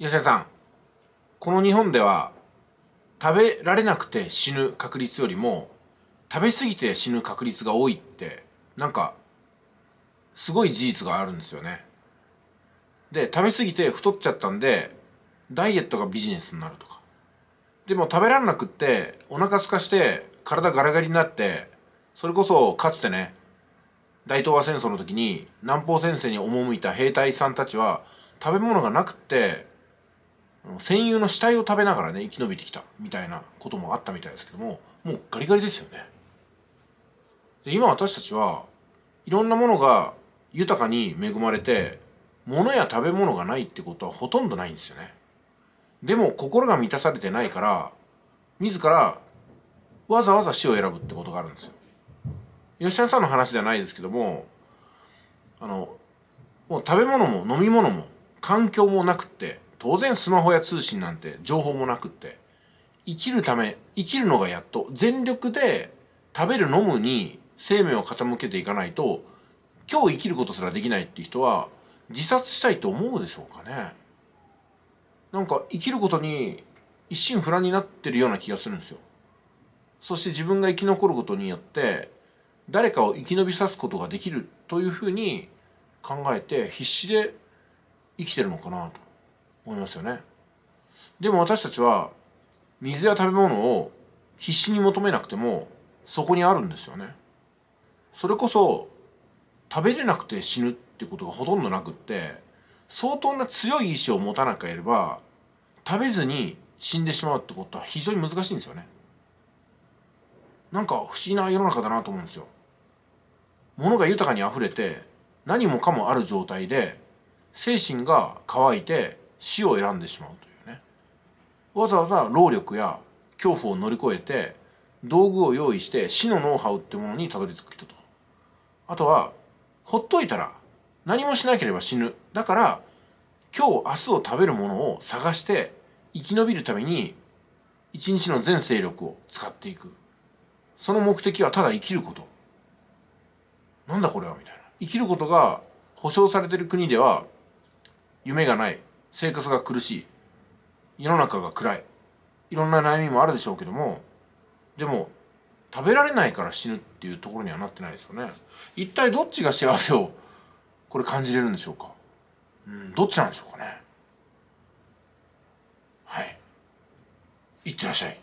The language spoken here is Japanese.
吉田さんこの日本では食べられなくて死ぬ確率よりも食べ過ぎて死ぬ確率が多いってなんかすごい事実があるんですよねで食べ過ぎて太っちゃったんでダイエットがビジネスになるとかでも食べられなくってお腹空かして体ガラガラになってそれこそかつてね大東亜戦争の時に南方戦線に赴いた兵隊さんたちは食べ物がなくって戦友の死体を食べながらね生き延びてきたみたいなこともあったみたいですけどももうガリガリですよねで今私たちはいろんなものが豊かに恵まれて物や食べ物がないってことはほとんどないんですよねでも心が満たされてないから自らわざわざ死を選ぶってことがあるんですよ吉田さんの話じゃないですけどもあのもう食べ物も飲み物も環境もなくって当然スマホや通信なんて情報もなくって生きるため生きるのがやっと全力で食べる飲むに生命を傾けていかないと今日生きることすらできないって人は自殺したいと思うでしょうかねなんか生きることに一心不乱になってるような気がするんですよそして自分が生き残ることによって誰かを生き延びさすことができるというふうに考えて必死で生きてるのかなと思いますよねでも私たちは水や食べ物を必死に求めなくてもそこにあるんですよねそれこそ食べれなくて死ぬってことがほとんどなくって相当な強い意志を持たなければ食べずに死んでしまうってことは非常に難しいんですよねなんか不思議な世の中だなと思うんですよ物が豊かに溢れて何もかもある状態で精神が乾いて死を選んでしまうというねわざわざ労力や恐怖を乗り越えて道具を用意して死のノウハウってものにたどり着く人とあとはほっといたら何もしなければ死ぬだから今日明日を食べるものを探して生き延びるために一日の全勢力を使っていくその目的はただ生きることなんだこれはみたいな生きることが保障されてる国では夢がない生活が苦しい世の中が暗いいろんな悩みもあるでしょうけどもでも食べられないから死ぬっていうところにはなってないですよね一体どっちが幸せをこれ感じれるんでしょうかうんどっちなんでしょうかねはいいってらっしゃい